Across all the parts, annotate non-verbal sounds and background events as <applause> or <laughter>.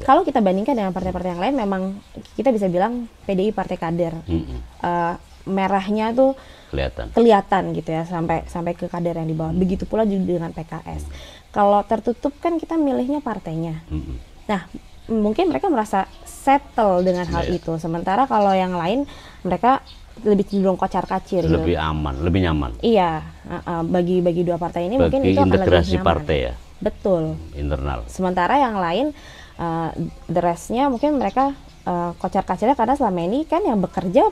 Kalau kita bandingkan dengan partai-partai yang lain, memang kita bisa bilang PDI partai kader. Mm -hmm. uh, merahnya tuh kelihatan kelihatan gitu ya sampai sampai ke kader yang di bawah. Hmm. Begitu pula juga dengan PKS. Hmm. Kalau tertutup kan kita milihnya partainya. Hmm. Nah, mungkin mereka merasa settle dengan hal yeah. itu. Sementara kalau yang lain mereka lebih cenderung kocar-kacir gitu. lebih gitu. aman, lebih nyaman. Iya, uh, uh, bagi bagi dua partai ini bagi mungkin itu akan lebih nyaman. partai ya. Betul. Internal. Sementara yang lain the eh, restnya mungkin mereka uh, eh, kocar kacirnya karena selama ini kan yang bekerja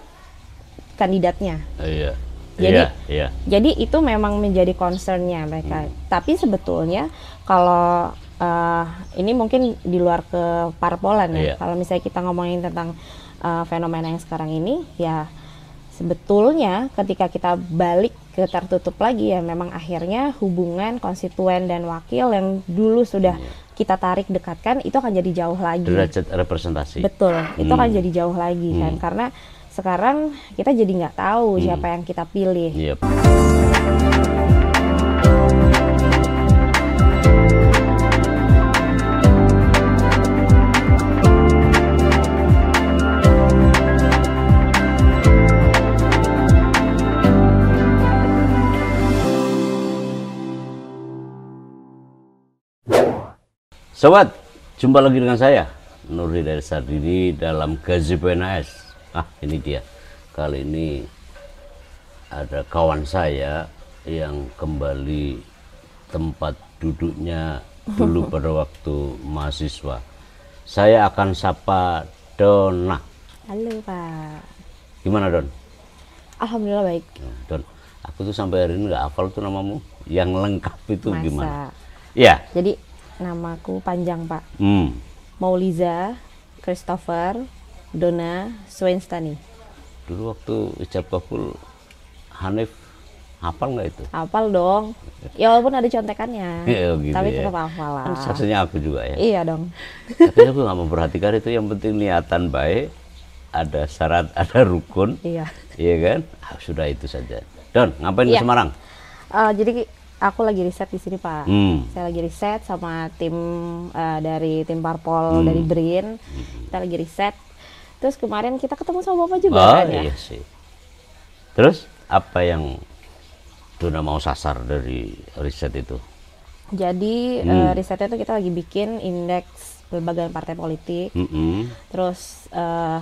kandidatnya. Iya. Jadi, yeah, yeah. jadi itu memang menjadi concernnya mereka. Hmm. Tapi sebetulnya kalau uh, ini mungkin di luar ke parpolan ya. Iya. Kalau misalnya kita ngomongin tentang uh, fenomena yang sekarang ini, ya sebetulnya ketika kita balik ke tertutup lagi ya memang akhirnya hubungan konstituen dan wakil yang dulu sudah yeah kita tarik dekatkan itu akan jadi jauh lagi derajat representasi betul hmm. itu akan hmm. jadi jauh lagi hmm. kan karena sekarang kita jadi nggak tahu hmm. siapa yang kita pilih yep. Sobat, jumpa lagi dengan saya Nuri dari Sardini dalam Gazi PNS. Ah, ini dia. Kali ini ada kawan saya yang kembali tempat duduknya dulu <laughs> pada waktu mahasiswa. Saya akan sapa Dona. Halo, Pak. Gimana, Don? Alhamdulillah baik. Ya, Don, aku tuh sampai hari ini nggak hafal tuh namamu. Yang lengkap itu Masa? gimana? Ya. Jadi namaku panjang pak hmm. Mauliza Christopher Dona Swenstani dulu waktu ijab kabul Hanif hafal nggak itu hafal dong ya walaupun ada contekannya <laughs> ya, gitu tapi ya. tetap hafal lah kan saksinya aku juga ya iya dong <laughs> tapi aku nggak memperhatikan itu yang penting niatan baik ada syarat <laughs> ada rukun iya iya kan ah, sudah itu saja Don ngapain ya. ke iya. Semarang uh, jadi aku lagi riset di sini pak. Hmm. Saya lagi riset sama tim uh, dari tim parpol hmm. dari Brin. Hmm. Kita lagi riset. Terus kemarin kita ketemu sama bapak juga oh, kan ya. Iya sih. Terus apa yang Duna mau sasar dari riset itu? Jadi eh, hmm. uh, risetnya itu kita lagi bikin indeks pelbagai partai politik. Hmm -hmm. Terus uh,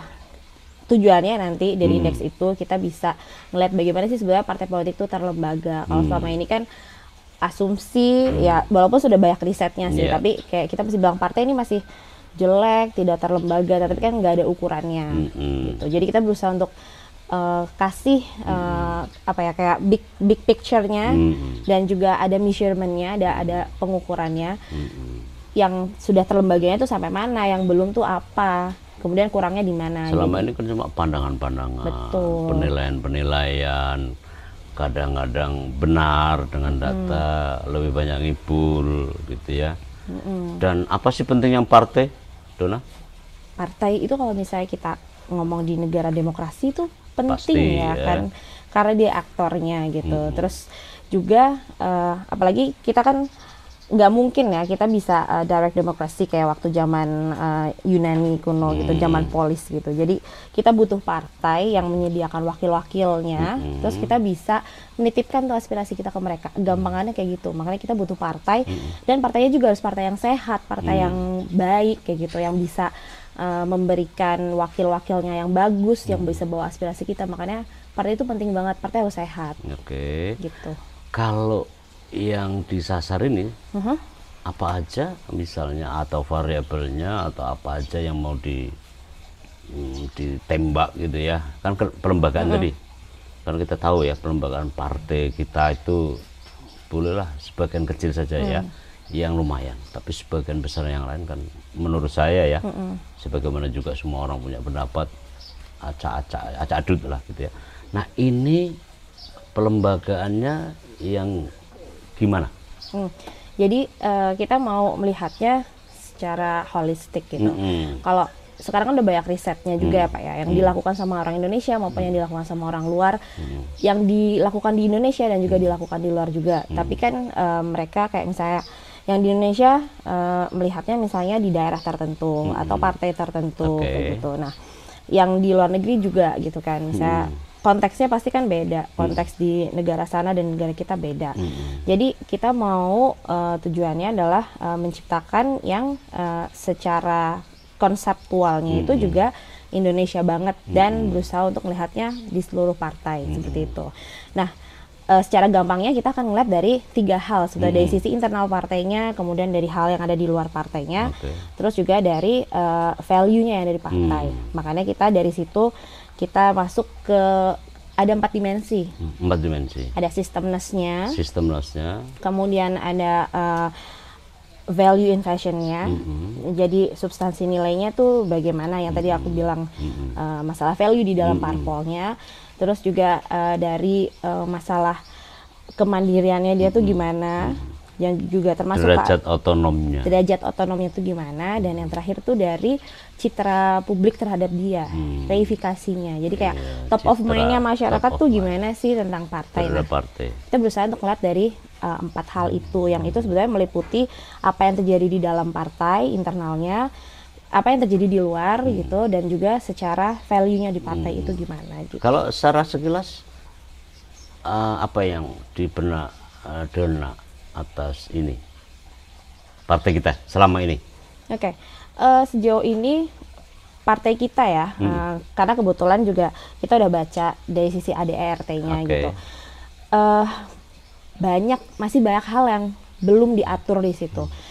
tujuannya nanti dari hmm. indeks itu kita bisa ngeliat bagaimana sih sebenarnya partai politik itu terlembaga. Kalau hmm. selama ini kan asumsi hmm. ya walaupun sudah banyak risetnya sih yeah. tapi kayak kita masih bilang partai ini masih jelek tidak terlembaga tapi kan nggak ada ukurannya hmm. hmm. gitu jadi kita berusaha untuk uh, kasih uh, apa ya kayak big big picturenya hmm, hmm. dan juga ada measurementnya ada ada pengukurannya hmm. yang sudah terlembaganya itu sampai mana yang belum tuh apa kemudian kurangnya di mana selama jadi, ini kan cuma pandangan-pandangan penilaian-penilaian kadang-kadang benar dengan data, hmm. lebih banyak ngibul gitu ya. Hmm. Dan apa sih pentingnya partai, Dona? Partai itu kalau misalnya kita ngomong di negara demokrasi itu penting Pasti, ya, ya kan karena dia aktornya gitu. Hmm. Terus juga uh, apalagi kita kan nggak mungkin ya kita bisa uh, direct demokrasi kayak waktu zaman uh, Yunani kuno gitu, hmm. gitu, zaman polis gitu. Jadi kita butuh partai yang menyediakan wakil-wakilnya, hmm. terus kita bisa menitipkan tuh aspirasi kita ke mereka. Gampangannya kayak gitu. Makanya kita butuh partai hmm. dan partainya juga harus partai yang sehat, partai hmm. yang baik kayak gitu, yang bisa uh, memberikan wakil-wakilnya yang bagus, hmm. yang bisa bawa aspirasi kita. Makanya partai itu penting banget. Partai harus sehat. Oke. Okay. Gitu. Kalau yang disasar ini uh mm-hmm. -huh. apa aja misalnya atau variabelnya atau apa aja yang mau di um, ditembak gitu ya kan ke, uh mm-hmm. -huh. tadi kan kita tahu ya perlembagaan partai kita itu bolehlah sebagian kecil saja uh -huh. ya mm. yang lumayan tapi sebagian besar yang lain kan menurut saya ya uh huh sebagaimana juga semua orang punya pendapat acak-acak acak lah gitu ya nah ini pelembagaannya yang gimana? Hmm. Jadi uh, kita mau melihatnya secara holistik gitu. -hmm. Kalau sekarang kan udah banyak risetnya juga hmm. ya Pak ya yang hmm. dilakukan sama orang Indonesia maupun hmm. yang mm. dilakukan sama orang luar hmm. yang dilakukan di Indonesia dan juga hmm. dilakukan di luar juga hmm. tapi kan uh, mereka kayak misalnya yang di Indonesia uh, melihatnya misalnya di daerah tertentu hmm. atau partai tertentu okay. gitu nah yang di luar negeri juga gitu kan misalnya hmm konteksnya pasti kan beda hmm. konteks hmm. di negara sana dan negara kita beda hmm. jadi kita mau uh, tujuannya adalah uh, menciptakan yang uh, secara konseptualnya hmm. itu juga Indonesia banget hmm. dan berusaha untuk melihatnya di seluruh partai hmm. seperti itu nah uh, secara gampangnya kita akan melihat dari tiga hal sudah hmm. dari sisi internal partainya kemudian dari hal yang ada di luar partainya okay. terus juga dari uh, value-nya yang dari partai hmm. makanya kita dari situ kita masuk ke ada empat dimensi. Hmm, empat dimensi. Ada sistemnessnya. Sistemnessnya. Kemudian ada uh, value inflationnya. Mm-hmm. Jadi substansi nilainya tuh bagaimana yang mm-hmm. tadi aku hmm. bilang mm-hmm. uh, masalah value di dalam mm-hmm. parpolnya. Terus juga uh, dari uh, masalah kemandiriannya dia mm-hmm. tuh hmm. gimana. Mm-hmm yang juga termasuk derajat Pak, otonomnya derajat otonomnya itu gimana dan yang terakhir tuh dari citra publik terhadap dia hmm. reifikasinya jadi kayak yeah, top citra, of mindnya masyarakat tuh gimana sih tentang partai nah, partai kita berusaha untuk melihat dari uh, empat hal itu yang hmm. itu sebenarnya meliputi apa yang terjadi di dalam partai internalnya apa yang terjadi di luar hmm. gitu dan juga secara value-nya di partai hmm. itu gimana gitu kalau secara sekilas uh, apa yang di benak uh, atas ini partai kita selama ini? Oke, okay. uh, eh, sejauh ini partai kita ya, hmm. uh, karena kebetulan juga kita udah baca dari sisi ADRT-nya okay. gitu. Uh, banyak masih banyak hal yang belum diatur di situ. Hmm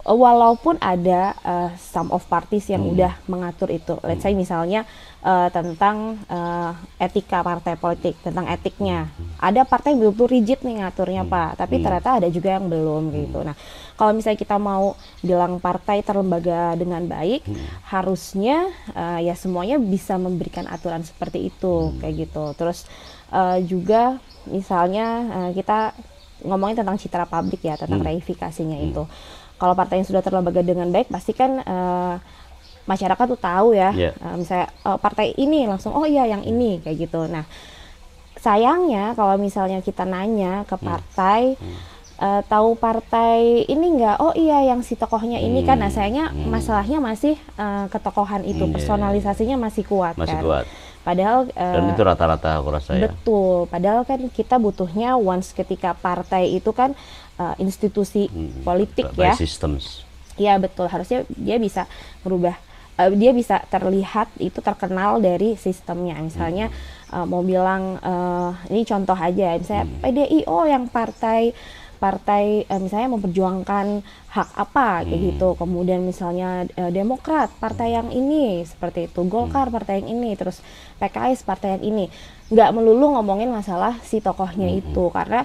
Eh, walaupun ada uh, some of parties yang hmm. udah mengatur itu. Let's say hmm. misalnya uh, tentang uh, etika partai politik, tentang etiknya. Ada partai yang betul-betul rigid nih ngaturnya, hmm. Pak, tapi hmm. ternyata ada juga yang belum hmm. gitu. Nah, kalau misalnya kita mau bilang partai terlembaga dengan baik, hmm. harusnya uh, ya semuanya bisa memberikan aturan seperti itu hmm. kayak gitu. Terus uh, juga misalnya uh, kita ngomongin tentang citra publik ya, tentang hmm. reifikasinya hmm. itu kalau partai yang sudah terlembaga dengan baik pasti kan uh, masyarakat tuh tahu ya yeah. Iya. uh, misalnya uh, partai ini langsung oh iya yang ini kayak gitu nah sayangnya kalau misalnya kita nanya ke hmm. partai hmm. Uh, tahu partai ini enggak oh iya yang si tokohnya ini kan nah hmm. sayangnya hmm. masalahnya masih uh, ketokohan itu yeah. personalisasinya masih kuat masih kan kuat. Padahal dan itu rata-rata aku rasa ya. Betul. Padahal kan kita butuhnya once ketika partai itu kan uh, institusi hmm, hmm, politik by ya. Systems. Ya betul harusnya dia bisa merubah uh, dia bisa terlihat itu terkenal dari sistemnya misalnya hmm. uh, mau bilang uh, ini contoh aja misalnya hmm. PDIO yang partai partai uh, misalnya memperjuangkan hak apa hmm. gitu kemudian misalnya uh, Demokrat partai hmm. yang ini seperti itu Golkar hmm. partai yang ini terus PKS partai yang ini nggak melulu ngomongin masalah si tokohnya hmm. itu karena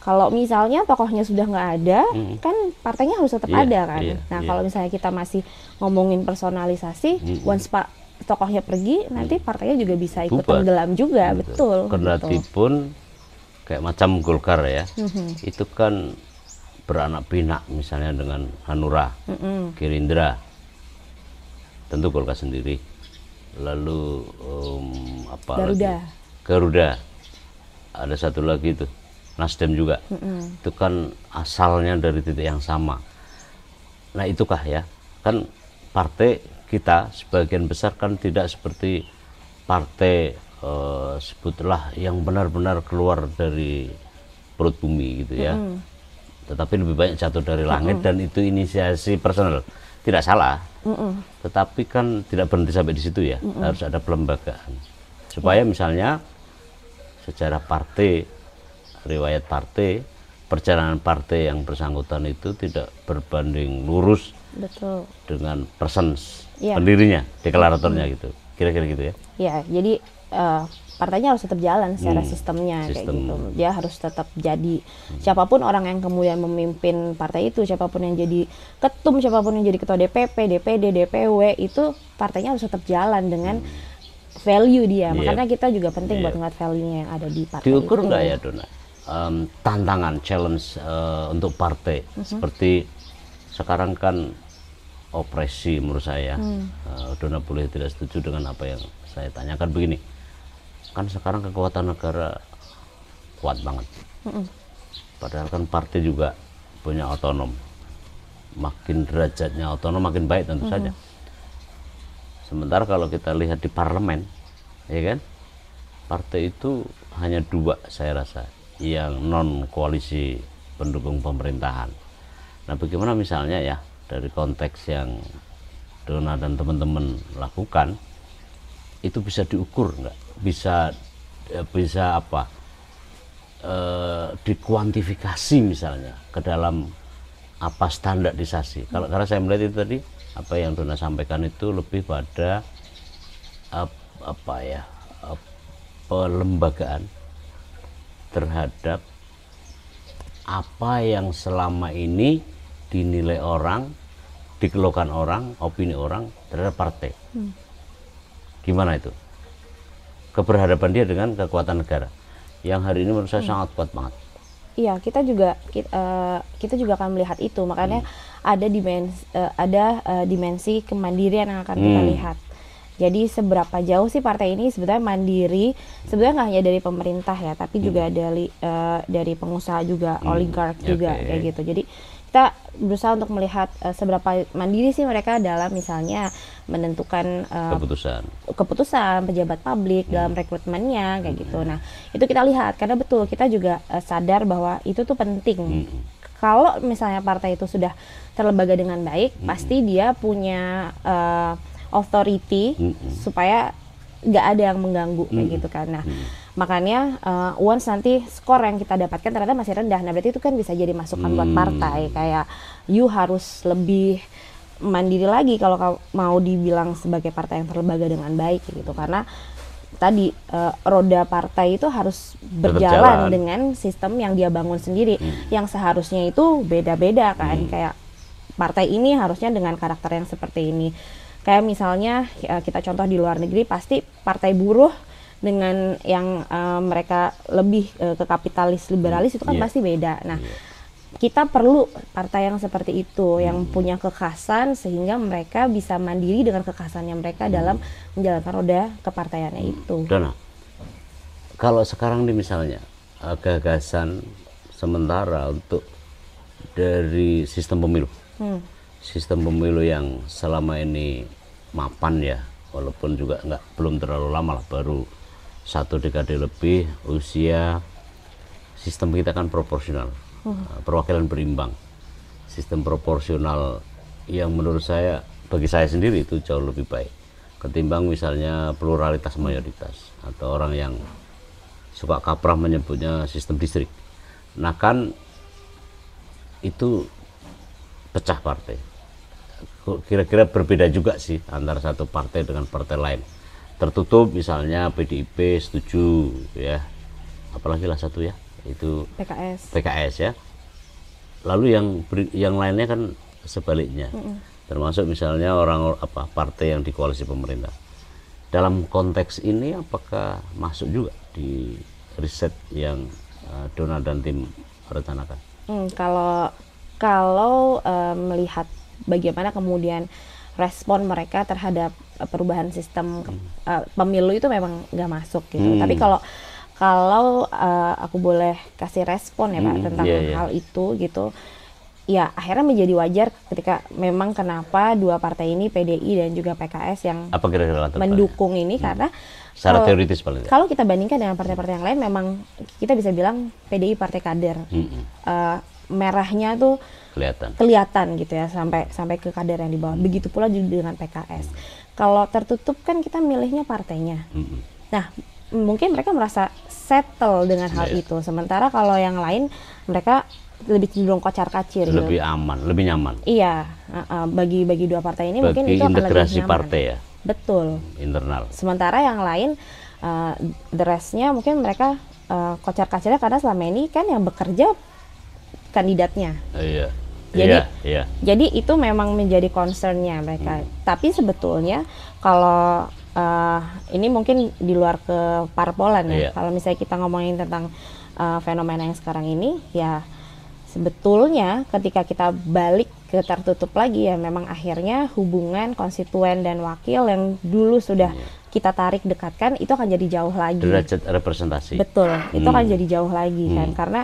kalau misalnya tokohnya sudah nggak ada, hmm. kan partainya harus tetap yeah, ada kan. Yeah, nah, yeah. kalau misalnya kita masih ngomongin personalisasi, hmm. once Pak tokohnya pergi, hmm. nanti partainya juga bisa ikut tenggelam juga, betul. betul. Gitu. Kendatipun betul. kayak macam Golkar ya, hmm. itu kan beranak pinak misalnya dengan Hanura, hmm. Gerindra, tentu Golkar sendiri, lalu um, apa Garuda. Lagi? Garuda, ada satu lagi tuh Nasdem juga mm-hmm. itu kan asalnya dari titik yang sama nah itukah ya kan partai kita sebagian besar kan tidak seperti partai eh, sebutlah yang benar-benar keluar dari perut bumi gitu ya mm-hmm. tetapi lebih banyak jatuh dari langit mm-hmm. dan itu inisiasi personal tidak salah mm-hmm. tetapi kan tidak berhenti sampai di situ ya mm-hmm. harus ada pelembagaan supaya mm misalnya secara partai riwayat partai, perjalanan partai yang bersangkutan itu tidak berbanding lurus Betul. dengan persen ya. pendirinya, deklaratornya hmm. gitu. Kira-kira gitu ya? Ya, jadi uh, partainya harus tetap jalan secara hmm. sistemnya Sistem. kayak gitu. Dia harus tetap jadi hmm. siapapun orang yang kemudian memimpin partai itu, siapapun yang jadi ketum, siapapun yang jadi ketua DPP, DPD, DPW itu partainya harus tetap jalan dengan hmm. value dia. Yep. Iya. Makanya kita juga penting yep. Iya. buat ngeliat value yang ada di partai Diukur nggak ya, Dona? um, tantangan challenge uh, untuk partai mm-hmm. seperti sekarang kan opresi menurut saya mm. uh, Dona boleh tidak setuju dengan apa yang saya tanyakan begini kan sekarang kekuatan negara kuat banget mm-hmm. padahal kan partai juga punya otonom makin derajatnya otonom makin baik tentu mm-hmm. saja sementara kalau kita lihat di parlemen ya kan partai itu hanya dua saya rasa yang non koalisi pendukung pemerintahan. Nah, bagaimana misalnya ya dari konteks yang Dona dan teman-teman lakukan itu bisa diukur nggak? Bisa eh, bisa apa? E, dikuantifikasi misalnya ke dalam apa standarisasi. Kalau karena saya melihat itu tadi apa yang Dona sampaikan itu lebih pada apa ya? pelembagaan terhadap apa yang selama ini dinilai orang, dikeluhkan orang, opini orang terhadap partai. Hmm. Gimana itu? Keberhadapan dia dengan kekuatan negara yang hari ini menurut saya hmm. sangat kuat banget. Iya, kita juga kita, uh, eh, kita juga akan melihat itu. Makanya hmm. ada dimensi uh, eh, ada uh, dimensi kemandirian yang akan hmm. kita lihat. Jadi seberapa jauh sih partai ini sebetulnya mandiri? Sebetulnya nggak hanya dari pemerintah ya, tapi hmm. juga dari uh, dari pengusaha juga, hmm. oligark ya, juga kayak gitu. Jadi kita berusaha untuk melihat uh, seberapa mandiri sih mereka dalam misalnya menentukan uh, keputusan keputusan pejabat publik hmm. dalam rekrutmennya kayak gitu. hmm. gitu. Nah, itu kita lihat karena betul kita juga uh, sadar bahwa itu tuh penting. Hmm. Kalau misalnya partai itu sudah terlembaga dengan baik, hmm. pasti dia punya uh, authority mm-hmm. supaya nggak ada yang mengganggu mm-hmm. kayak gitu kan. Nah, mm-hmm. makanya uh, once nanti skor yang kita dapatkan ternyata masih rendah. Nah, berarti itu kan bisa jadi masukan hmm buat mm. partai kayak you harus lebih mandiri lagi kalau mau dibilang sebagai partai yang terlembaga dengan baik gitu karena tadi uh, roda partai itu harus berjalan, berjalan dengan sistem yang dia bangun sendiri hmm. yang seharusnya itu beda-beda kan hmm. kayak partai ini harusnya dengan karakter yang seperti ini Kayak misalnya ya, kita contoh di luar negeri pasti partai buruh dengan yang uh, mereka lebih uh, ke kapitalis liberalis itu kan yeah. pasti beda. Nah, yeah. kita perlu partai yang seperti itu mm. yang hmm. punya kekhasan sehingga mereka bisa mandiri dengan kekhasannya mereka mm. dalam menjalankan roda kepartaiannya mm. itu. Dona, kalau sekarang nih misalnya eh, gagasan sementara untuk dari sistem pemilu. Hmm sistem pemilu yang selama ini mapan ya walaupun juga nggak belum terlalu lama lah baru satu dekade lebih usia sistem kita kan proporsional hmm. eh, perwakilan berimbang sistem proporsional yang menurut saya bagi saya sendiri itu jauh lebih baik ketimbang misalnya pluralitas mayoritas atau orang yang suka kaprah menyebutnya sistem distrik nah kan itu pecah partai kira-kira berbeda juga sih antara satu partai dengan partai lain. Tertutup misalnya PDIP setuju ya. Apalagi lah satu ya, itu PKS. PKS ya. Lalu yang yang lainnya kan sebaliknya. Mm -mm. Termasuk misalnya orang apa partai yang di koalisi pemerintah. Dalam konteks ini apakah masuk juga di riset yang uh, eh, Dona dan tim rencanakan? mm, kalau kalau uh, melihat bagaimana kemudian respon mereka terhadap eh, perubahan sistem uh, pemilu itu memang nggak masuk gitu. Hmm. Tapi kalau kalau uh, aku boleh kasih respon ya hmm, Pak tentang yeah, yeah. hal itu gitu. Ya, akhirnya menjadi wajar ketika memang kenapa dua partai ini PDI dan juga PKS yang Apa mendukung ini hmm. karena secara kalau, teoritis paling kalau kita bandingkan dengan partai-partai yang lain memang kita bisa bilang PDI partai kader. Hmm. Uh, merahnya tuh kelihatan kelihatan gitu ya sampai sampai ke kader yang di bawah hmm. begitu pula juga dengan PKS kalau tertutup kan kita milihnya partainya hmm. nah mungkin mereka merasa settle dengan hal ya. itu sementara kalau yang lain mereka lebih cenderung kocar kacir gitu. lebih gitu. aman lebih nyaman iya bagi bagi dua partai ini bagi mungkin itu akan lebih nyaman partai ya betul internal sementara yang lain uh, the restnya mungkin mereka uh, kocar kacirnya karena selama ini kan yang bekerja kandidatnya. Iya. Jadi, iya, iya. jadi itu memang menjadi concernnya mereka. Hmm. Tapi sebetulnya kalau uh, ini mungkin di luar ke parpolan ya. Iya. Kalau misalnya kita ngomongin tentang uh, fenomena yang sekarang ini, ya sebetulnya ketika kita balik ke tertutup lagi ya memang akhirnya hubungan konstituen dan wakil yang dulu sudah iya. kita tarik dekatkan itu akan jadi jauh lagi derajat representasi betul hmm. itu akan hmm. jadi jauh lagi kan. hmm. kan karena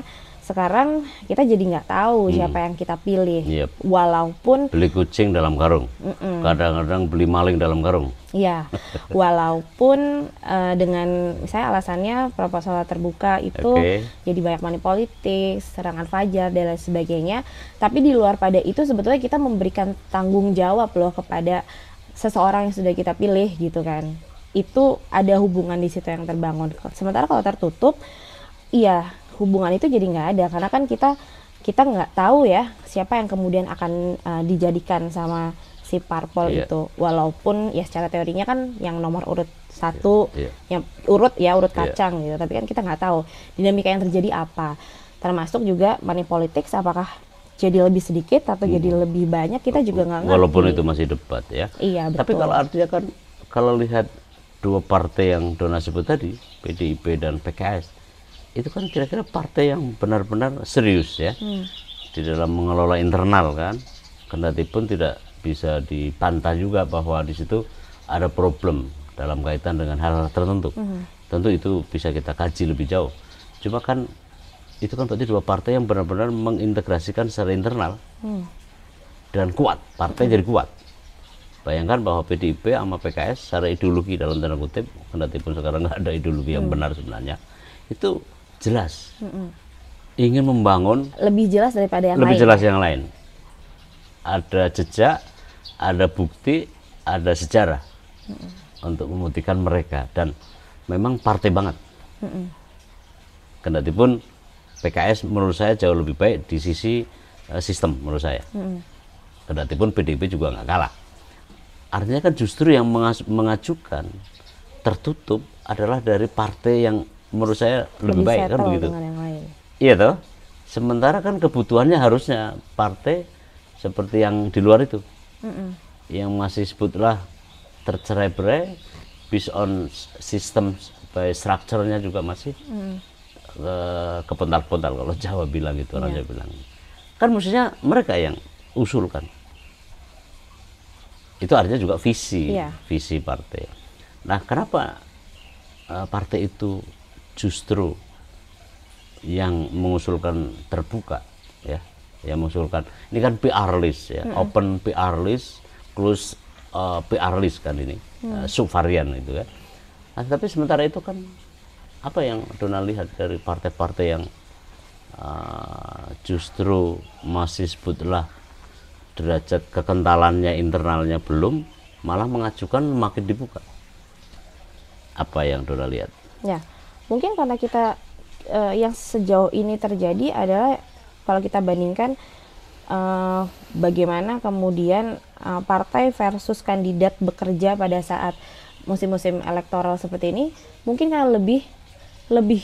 sekarang kita jadi nggak tahu hmm. siapa yang kita pilih yep. walaupun beli kucing dalam karung kadang-kadang beli maling dalam karung iya <laughs> walaupun uh, dengan saya alasannya proposal terbuka itu okay. jadi banyak money politik serangan fajar dan lain sebagainya tapi di luar pada itu sebetulnya kita memberikan tanggung jawab loh kepada seseorang yang sudah kita pilih gitu kan itu ada hubungan di situ yang terbangun sementara kalau tertutup iya hubungan itu jadi nggak ada karena kan kita kita nggak tahu ya siapa yang kemudian akan uh, dijadikan sama si parpol yeah. itu walaupun ya secara teorinya kan yang nomor urut satu yeah. Yeah. yang urut ya urut iya. kacang yeah. gitu tapi kan kita nggak tahu dinamika yang terjadi apa termasuk juga money politics apakah jadi lebih sedikit atau hmm. jadi lebih banyak kita juga nggak ngerti walaupun itu masih debat ya iya betul tapi kalau artinya kan kalau lihat dua partai yang Dona sebut tadi PDIP dan PKS itu kan kira-kira partai yang benar-benar serius ya hmm. di dalam mengelola internal kan kendati pun tidak bisa dipantah juga bahwa di situ ada problem dalam kaitan dengan hal-hal tertentu hmm. tentu itu bisa kita kaji lebih jauh cuma kan itu kan tadi dua partai yang benar-benar mengintegrasikan secara internal hmm. dan kuat partai hmm. jadi kuat bayangkan bahwa PDIP sama PKS secara ideologi dalam tanda kutip kendati pun sekarang nggak ada ideologi hmm. yang benar sebenarnya itu jelas mm ingin membangun lebih jelas daripada yang lebih lain. jelas yang lain ada jejak ada bukti ada sejarah mm untuk membuktikan mereka dan memang partai banget mm kendati pun PKS menurut saya jauh lebih baik di sisi uh, sistem menurut saya mm kendati pun PDIP juga nggak kalah artinya kan justru yang mengajukan tertutup adalah dari partai yang menurut saya lebih, lebih baik kan begitu iya toh sementara kan kebutuhannya harusnya partai seperti yang di luar itu mm -mm. yang masih sebutlah tercerai-berai based on sistem by strukturnya juga masih mm. ke eh, kepental-pental kalau <laughs> Jawa bilang gitu orang yeah. Jawa bilang kan maksudnya mereka yang usulkan itu artinya juga visi yeah. visi partai nah kenapa eh, partai itu justru yang mengusulkan terbuka ya yang mengusulkan ini kan PR list ya mm -hmm. open PR list close uh, eh, PR list kan ini mm. uh, subvarian itu kan nah, tapi sementara itu kan apa yang Donald lihat dari partai-partai yang uh, justru masih sebutlah derajat kekentalannya internalnya belum malah mengajukan makin dibuka apa yang Donald lihat ya mungkin karena kita uh, yang sejauh ini terjadi adalah kalau kita bandingkan uh, bagaimana kemudian uh, partai versus kandidat bekerja pada saat musim-musim elektoral seperti ini mungkin karena lebih lebih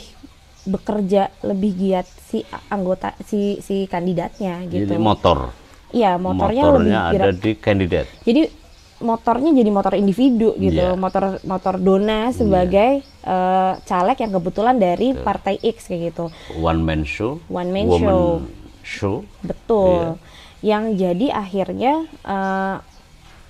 bekerja lebih giat si anggota si si kandidatnya gitu. Jadi motor. Iya, motornya, motornya lebih ada di kandidat. Jadi motornya jadi motor individu gitu, yeah. motor motor dona sebagai yeah. Iya. uh, caleg yang kebetulan dari yeah. partai X kayak gitu. One man show. One man show. Show. Betul. Yeah. Yang jadi akhirnya uh,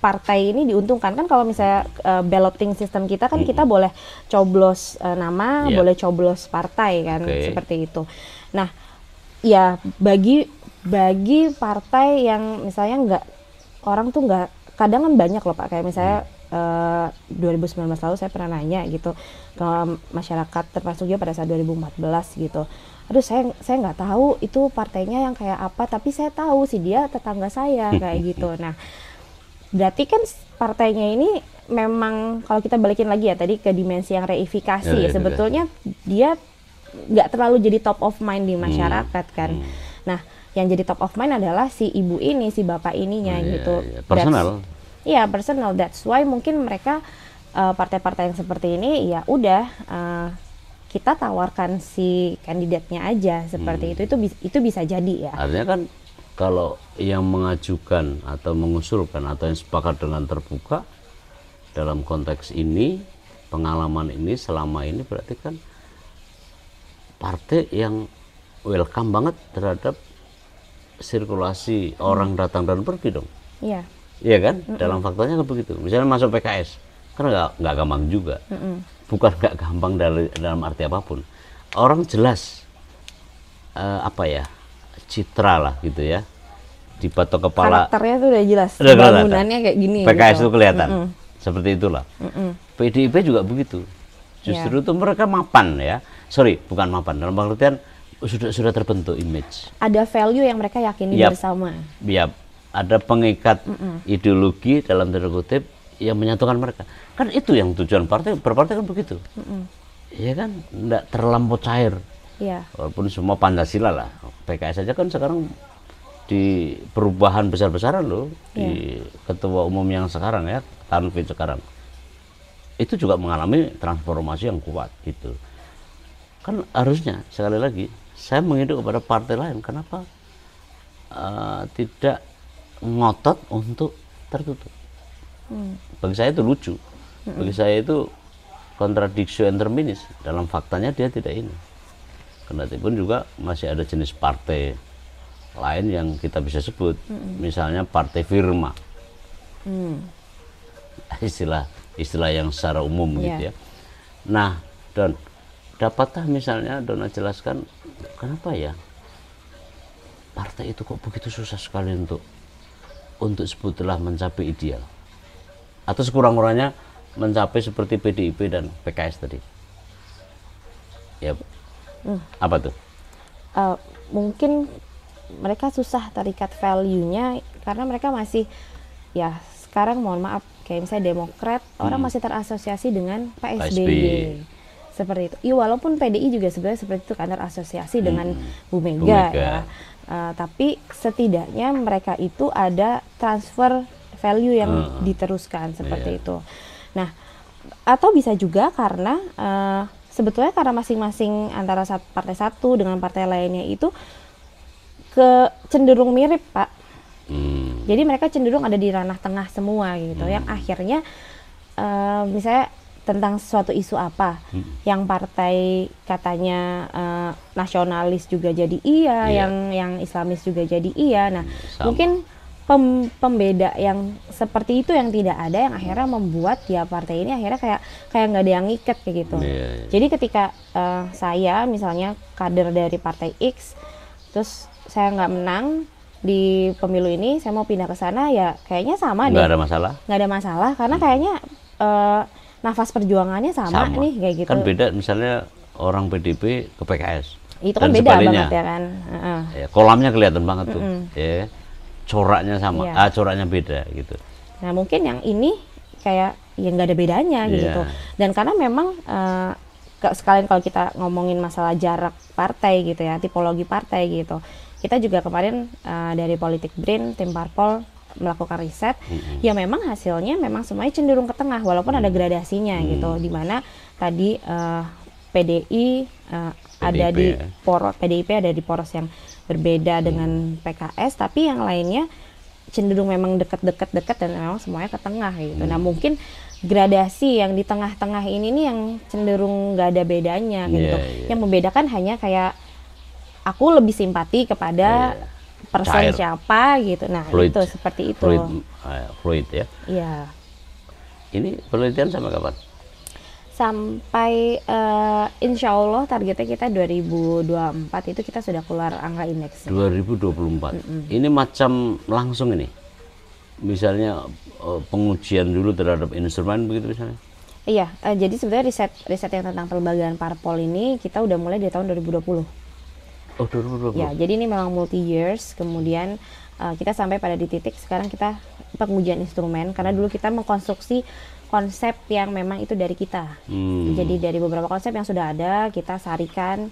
partai ini diuntungkan kan kalau misalnya uh, balloting sistem kita kan mm. kita boleh coblos uh, nama, yeah. boleh coblos partai kan okay. seperti itu. Nah, ya bagi bagi partai yang misalnya nggak orang tuh nggak kadang kan banyak loh pak kayak misalnya hmm. uh, 2019 lalu saya pernah nanya gitu ke masyarakat termasuk juga pada saat 2014 gitu aduh saya saya nggak tahu itu partainya yang kayak apa tapi saya tahu sih dia tetangga saya kayak <laughs> gitu nah berarti kan partainya ini memang kalau kita balikin lagi ya tadi ke dimensi yang reifikasi ya, ya sebetulnya ya. dia nggak terlalu jadi top of mind di hmm. masyarakat hmm. kan hmm. nah yang jadi top of mind adalah si ibu ini si bapak ininya oh, iya, gitu Iya. personal iya yeah, personal that's why mungkin mereka eh, partai-partai uh, yang seperti ini ya udah uh, kita tawarkan si kandidatnya aja seperti hmm. itu itu itu bisa jadi ya artinya kan kalau yang mengajukan atau mengusulkan atau yang sepakat dengan terbuka dalam konteks ini pengalaman ini selama ini berarti kan partai yang welcome banget terhadap sirkulasi orang hmm. datang dan pergi dong. Iya. Iya kan? Mm -mm. Dalam faktanya kan begitu. Misalnya masuk PKS, kan nggak nggak gampang juga. Mm -mm. Bukan <laughs> nggak gampang dari dalam arti apapun. Orang jelas uh, apa ya citra lah gitu ya di batok kepala. Karakternya tuh udah jelas. Udah Bangunannya kayak gini. PKS gitu. tuh kelihatan. Mm -mm. Seperti itulah. Mm -mm. PDIP juga begitu. Justru yeah. tuh mereka mapan ya. Sorry, bukan mapan. Dalam pengertian sudah sudah terbentuk image. Ada value yang mereka yakini yep. bersama. Iya. Yep. Ada pengikat mm -mm. ideologi dalam tanda kutip yang menyatukan mereka. Kan itu yang tujuan partai berpartai kan begitu. Mm -mm. kan, Enggak terlampau cair. Iya. Walaupun semua Pancasila lah. PKS aja kan sekarang di perubahan besar-besaran loh yeah. di iya. ketua umum yang sekarang ya Tanfi sekarang itu juga mengalami transformasi yang kuat gitu kan harusnya sekali lagi saya menginduk kepada partai lain kenapa uh, tidak ngotot untuk tertutup hmm. bagi saya itu lucu hmm. bagi saya itu kontradiksi terminis dalam faktanya dia tidak ini pun juga masih ada jenis partai lain yang kita bisa sebut hmm. misalnya partai firma hmm. <laughs> istilah istilah yang secara umum yeah. gitu ya nah Don dapatkah misalnya Dona jelaskan kenapa ya partai itu kok begitu susah sekali untuk untuk sebutlah mencapai ideal atau sekurang-kurangnya mencapai seperti PDIP dan PKS tadi ya hmm. apa tuh uh, mungkin mereka susah terikat value-nya karena mereka masih ya sekarang mohon maaf kayak misalnya Demokrat hmm. orang masih terasosiasi dengan PSBB seperti itu. Iya walaupun PDI juga sebenarnya seperti itu kan asosiasi hmm. dengan Bu Mega, Bu Mega. ya. Uh, tapi setidaknya mereka itu ada transfer value yang hmm. diteruskan seperti yeah. itu. Nah, atau bisa juga karena uh, sebetulnya karena masing-masing antara partai satu dengan partai lainnya itu ke cenderung mirip, Pak. Hmm. Jadi mereka cenderung ada di ranah tengah semua gitu, hmm. yang akhirnya uh, misalnya tentang suatu isu apa hmm. yang partai katanya uh, nasionalis juga jadi iya yeah. yang yang islamis juga jadi iya hmm, nah Sama. mungkin pem, pembeda yang seperti itu yang tidak ada yang akhirnya membuat ya partai ini akhirnya kayak kayak nggak ada yang ngikat kayak gitu yeah, yeah. jadi ketika uh, saya misalnya kader dari partai X terus saya nggak menang di pemilu ini saya mau pindah ke sana ya kayaknya sama nggak deh ada masalah nggak ada masalah karena hmm. kayaknya uh, nafas perjuangannya sama, sama. nih kayak gitu. Kan beda misalnya orang PDP ke PKS. Itu kan beda banget ya kan. uh kolamnya kelihatan banget tuh. mm Ya. Coraknya sama, yeah. ah coraknya beda gitu. Nah, mungkin yang ini kayak yang nggak ada bedanya yeah. gitu. Dan karena memang uh, sekalian kalau kita ngomongin masalah jarak partai gitu ya, tipologi partai gitu. Kita juga kemarin uh, dari Politik Brin, tim Parpol melakukan riset mm-hmm. ya memang hasilnya memang semuanya cenderung ke tengah walaupun mm-hmm. ada gradasinya mm-hmm. gitu di mana tadi uh, eh, PDI uh, eh, ada di ya. poros PDIP ada di poros yang berbeda hmm. dengan PKS tapi yang lainnya cenderung memang dekat-dekat-dekat dan memang semuanya ke tengah gitu. Hmm. Nah mm. mungkin gradasi yang di tengah-tengah ini nih yang cenderung nggak ada bedanya gitu. Yeah, yeah. Yang membedakan hanya kayak aku lebih simpati kepada iya. Persen cair. siapa gitu. Nah, fluid. itu seperti itu. Fluid, eh, fluid ya. Iya. Ini penelitian sampai kapan? Sampai uh, insya Allah targetnya kita 2024 itu kita sudah keluar angka indeks. 2024. Mm -mm. Ini macam langsung ini? Misalnya uh, pengujian dulu terhadap instrumen begitu misalnya? Iya, uh, jadi sebenarnya riset riset yang tentang pelembagaan parpol ini kita udah mulai di tahun 2020. Oh, 2020. Ya, jadi ini memang multi years. Kemudian uh, kita sampai pada di titik sekarang kita pengujian instrumen karena dulu kita mengkonstruksi konsep yang memang itu dari kita. Hmm. Jadi dari beberapa konsep yang sudah ada kita sarikan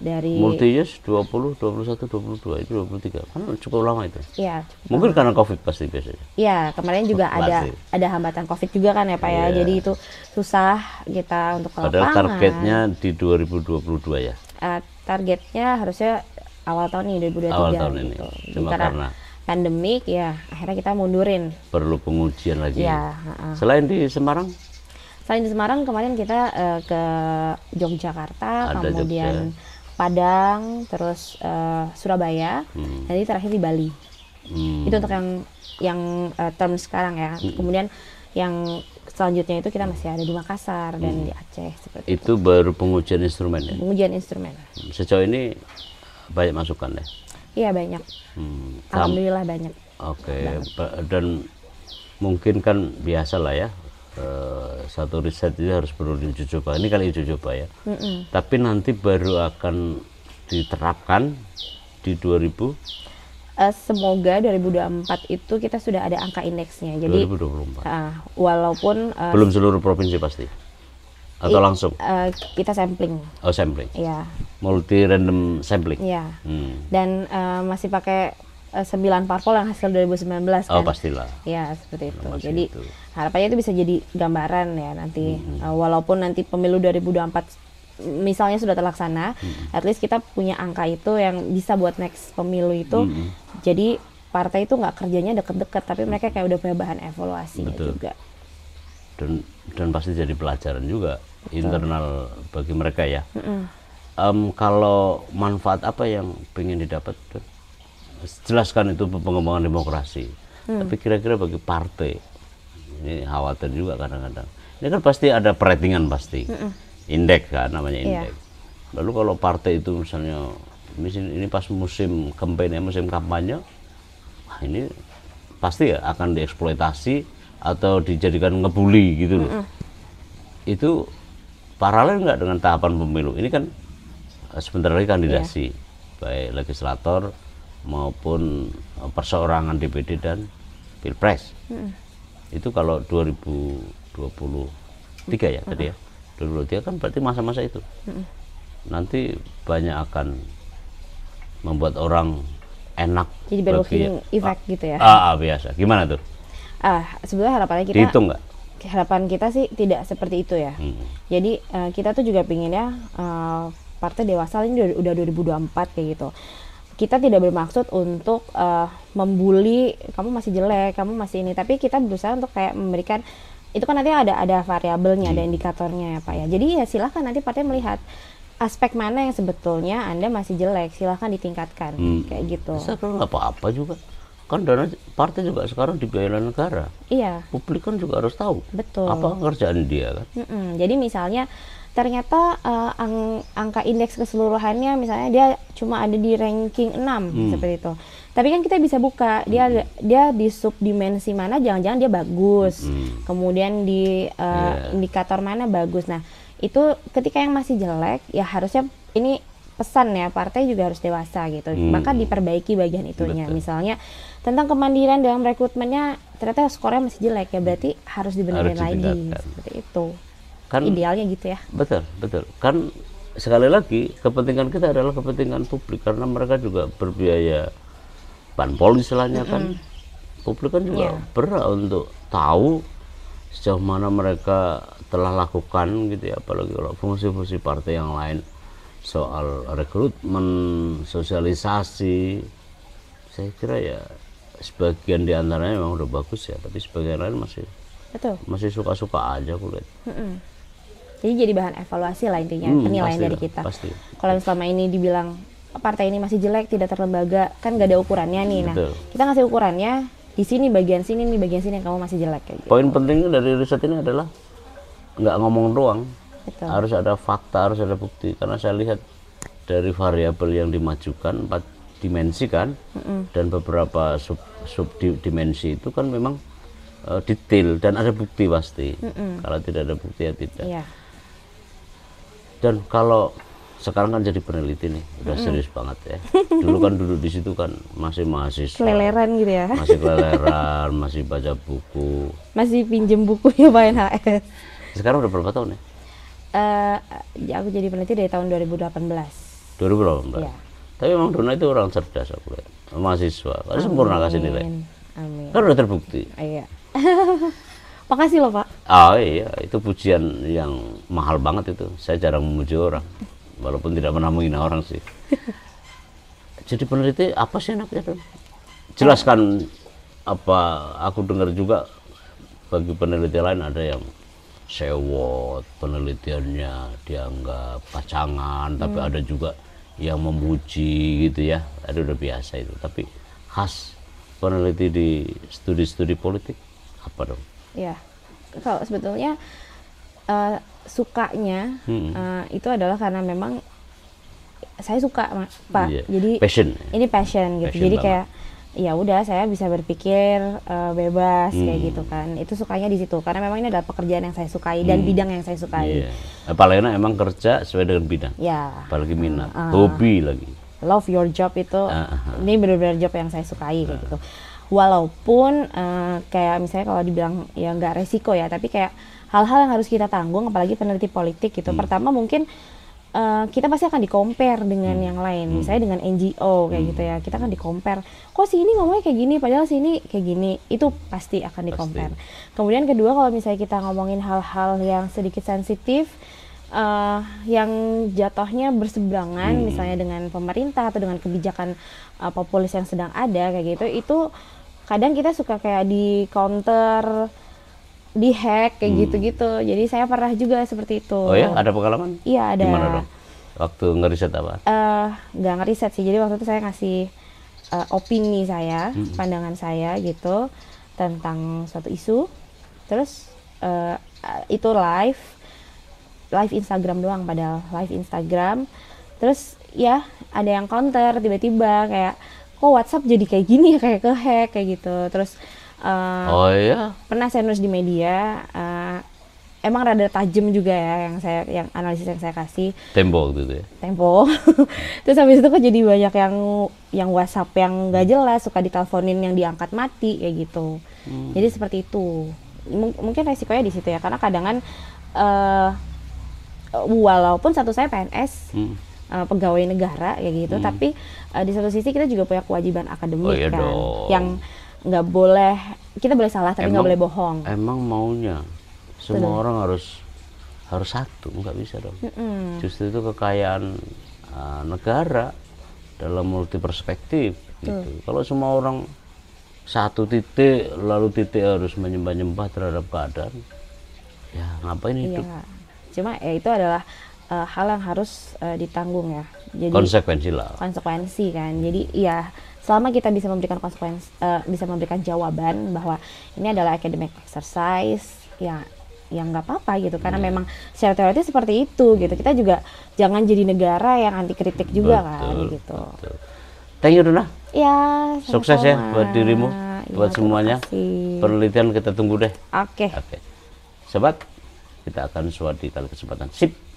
dari multi years 20, 21, 22 itu 23 kan cukup lama itu. Iya. Mungkin karena covid pasti biasanya. Iya kemarin juga ada ada hambatan covid juga kan ya pak ya. ya. Jadi itu susah kita untuk ke Padahal targetnya di 2022 ya. Uh, targetnya harusnya awal tahun ini 2023 awal tahun gitu. cuma karena, pandemik ya akhirnya kita mundurin perlu pengujian lagi ya uh, selain di Semarang selain di Semarang kemarin kita uh, ke Yogyakarta Ada kemudian Jogja. Padang terus uh, Surabaya hmm. terakhir di Bali hmm. itu untuk yang yang uh, term sekarang ya hmm. kemudian yang selanjutnya itu kita masih ada di Makassar dan hmm. di Aceh seperti itu. Itu baru pengujian instrumen ya? Pengujian instrumen. Sejauh ini banyak masukan ya? Iya banyak. Hmm. Alhamdulillah banyak. Oke, okay. dan mungkin kan biasa lah ya eh, satu riset itu harus perlu diuji coba. Ini kali uji coba ya. Mm -mm. Tapi nanti baru akan diterapkan di 2000 uh, semoga 2024 itu kita sudah ada angka indeksnya. Jadi Uh, walaupun uh, belum seluruh provinsi pasti atau langsung uh, kita sampling. Oh sampling. Ya. Multi random sampling. Ya. Hmm. Dan uh, masih pakai uh, 9 parpol yang hasil 2019 kan. Oh pastilah. Ya seperti itu. Masih jadi itu. harapannya itu bisa jadi gambaran ya nanti hmm. uh, walaupun nanti pemilu 2024 misalnya sudah terlaksana, hmm. at least kita punya angka itu yang bisa buat next pemilu itu. Hmm. Jadi partai itu nggak kerjanya deket-deket, tapi mereka kayak udah punya bahan evaluasi juga. Dan dan pasti jadi pelajaran juga Betul. internal bagi mereka ya. Hmm. Um, kalau manfaat apa yang ingin didapat? Jelaskan itu pengembangan demokrasi. Hmm. Tapi kira-kira bagi partai ini khawatir juga kadang-kadang. Ini kan pasti ada peratingan pasti. Hmm indeks kan namanya iya. indeks. Yeah. Lalu kalau partai itu misalnya ini pas musim kampanye musim kampanye wah ini pasti ya akan dieksploitasi atau dijadikan ngebully gitu loh. Mm -mm. Itu paralel nggak dengan tahapan pemilu? Ini kan eh, sebentar lagi kandidasi yeah. baik legislator maupun eh, perseorangan DPD dan pilpres. Mm -mm. Itu kalau 2023 ya mm -mm. tadi ya dulu dia kan berarti masa-masa itu hmm. nanti banyak akan membuat orang enak jadi bagi, effect ah, gitu ya ah, ah biasa gimana tuh ah sebenarnya harapannya kita hitung nggak harapan kita sih tidak seperti itu ya hmm. jadi uh, kita tuh juga ya uh, partai dewasa ini udah, udah 2024 kayak gitu kita tidak bermaksud untuk uh, membuli kamu masih jelek kamu masih ini tapi kita berusaha untuk kayak memberikan itu kan nanti ada ada variabelnya, hmm. ada iya. indikatornya ya Pak ya. Jadi ya silahkan nanti partai melihat aspek mana yang sebetulnya Anda masih jelek, silahkan ditingkatkan hmm. kayak gitu. Saya kira nggak apa-apa juga. Kan dana partai juga sekarang dibiayai negara. Iya. Publik kan juga harus tahu. Betul. Apa kerjaan dia kan. Mm -mm. Jadi misalnya ternyata uh, ang angka indeks keseluruhannya misalnya dia cuma ada di ranking 6 hmm. seperti itu tapi kan kita bisa buka dia hmm. dia di sub dimensi mana jangan-jangan dia bagus hmm. kemudian di uh, eh, yeah. indikator mana bagus nah itu ketika yang masih jelek ya harusnya ini pesan ya partai juga harus dewasa gitu hmm. maka diperbaiki bagian itunya Betul. misalnya tentang kemandirian dalam rekrutmennya ternyata skornya masih jelek ya berarti harus dibenerin harus lagi seperti itu kan idealnya gitu ya betul betul kan sekali lagi kepentingan kita adalah kepentingan publik karena mereka juga berbiaya panpol istilahnya mm -hmm. kan publik kan juga yeah. berhak untuk tahu sejauh mana mereka telah lakukan gitu ya apalagi kalau fungsi-fungsi partai yang lain soal rekrutmen sosialisasi saya kira ya sebagian diantaranya memang udah bagus ya tapi sebagian lain masih Betul. masih suka-suka aja kulit mm hmm jadi jadi bahan evaluasi lah intinya hmm, penilaian dari kita pasti. kalau selama ini dibilang partai ini masih jelek, tidak terlembaga, kan gak ada ukurannya nih. Nah, Betul. kita ngasih ukurannya di sini bagian sini nih bagian sini yang kamu masih jelek. Kayak gitu. Poin penting dari riset ini adalah nggak ngomong doang, Betul. harus ada fakta, harus ada bukti. Karena saya lihat dari variabel yang dimajukan empat dimensi kan, mm -hmm. dan beberapa sub sub dimensi itu kan memang uh, detail dan ada bukti pasti. Mm -hmm. Kalau tidak ada bukti ya tidak. Yeah. Dan kalau sekarang kan jadi peneliti nih udah mm -hmm. serius banget ya dulu kan duduk di situ kan masih mahasiswa keleleran gitu ya masih keleleran masih baca buku masih pinjem buku ya pak sekarang udah berapa tahun ya uh, ya aku jadi peneliti dari tahun 2018 2018 ya. tapi memang Dona itu orang cerdas aku lihat mahasiswa kan sempurna kasih nilai Amin. kan udah terbukti iya <laughs> Makasih loh Pak. Oh iya, itu pujian yang mahal banget itu. Saya jarang memuji orang walaupun tidak pernah menghina orang sih <laughs> jadi peneliti apa sih enaknya jelaskan apa aku dengar juga bagi peneliti lain ada yang sewot penelitiannya dianggap pacangan hmm. tapi ada juga yang memuji gitu ya ada udah biasa itu tapi khas peneliti di studi-studi politik apa dong ya kalau sebetulnya uh, sukanya hmm. uh, itu adalah karena memang saya suka pak yeah. jadi passion ini passion gitu passion jadi banget. kayak ya udah saya bisa berpikir uh, bebas hmm. kayak gitu kan itu sukanya di situ karena memang ini adalah pekerjaan yang saya sukai hmm. dan bidang yang saya sukai yeah. apalagi emang kerja sesuai dengan bidang yeah. apalagi minat uh, hobi lagi love your job itu uh, uh, ini benar-benar job yang saya sukai uh. gitu walaupun uh, kayak misalnya kalau dibilang ya nggak resiko ya tapi kayak hal-hal yang harus kita tanggung apalagi peneliti politik gitu hmm. pertama mungkin Uh, kita pasti akan di-compare dengan hmm. yang lain, hmm. misalnya dengan NGO kayak hmm. gitu ya. Hmm. Kita akan di-compare. Kok sini ngomongnya kayak gini, padahal sini kayak gini. Itu pasti akan di-compare. Kemudian kedua, kalau misalnya kita ngomongin hal-hal yang sedikit sensitif, uh, yang jatuhnya berseberangan, hmm. misalnya dengan pemerintah atau dengan kebijakan uh, populis yang sedang ada kayak gitu, itu kadang kita suka kayak di counter di hack kayak hmm. gitu-gitu. Hmm. Jadi saya pernah juga seperti itu. Oh ya, ada pengalaman? Iya ada. Gimana dong? Waktu ngeriset apa? Eh, uh, ngeriset sih. Jadi waktu itu saya ngasih uh, opini saya, hmm. pandangan saya gitu tentang suatu isu. Terus uh, itu live, live Instagram doang padahal live Instagram. Terus ya ada yang counter tiba-tiba kayak kok WhatsApp jadi kayak gini ya? kayak kehack kayak gitu. Terus Uh, oh iya. Pernah saya nulis di media. Uh, emang rada tajam juga ya yang saya yang analisis yang saya kasih. Tempo gitu ya. Tempo. <laughs> Terus habis itu kok jadi banyak yang yang WhatsApp yang gak hmm. jelas, suka diteleponin yang diangkat mati ya gitu. Hmm. Jadi seperti itu. M mungkin resikonya di situ ya karena kadangan uh, eh, walaupun satu saya PNS hmm. uh, pegawai negara ya gitu, hmm. tapi uh, di satu sisi kita juga punya kewajiban akademik oh, iya kan yang nggak boleh kita boleh salah tapi nggak boleh bohong emang maunya semua Betul. orang harus harus satu nggak bisa dong mm -mm. justru itu kekayaan uh, negara dalam multi perspektif gitu kalau semua orang satu titik lalu titik harus menyembah-nyembah terhadap keadaan ya ngapain itu ya. cuma ya itu adalah uh, hal yang harus uh, ditanggung ya jadi konsekuensi lah konsekuensi kan jadi ya selama kita bisa memberikan konsekuensi uh, eh, bisa memberikan jawaban bahwa ini adalah academic exercise ya yang nggak apa-apa gitu karena hmm. memang secara teoritis seperti itu gitu kita juga jangan jadi negara yang anti kritik juga kan, betul, kan gitu betul. thank you Runa ya sukses sama. ya buat dirimu ya, buat semuanya kasih. penelitian kita tunggu deh oke okay. oke okay. sobat kita akan suatu kali kesempatan sip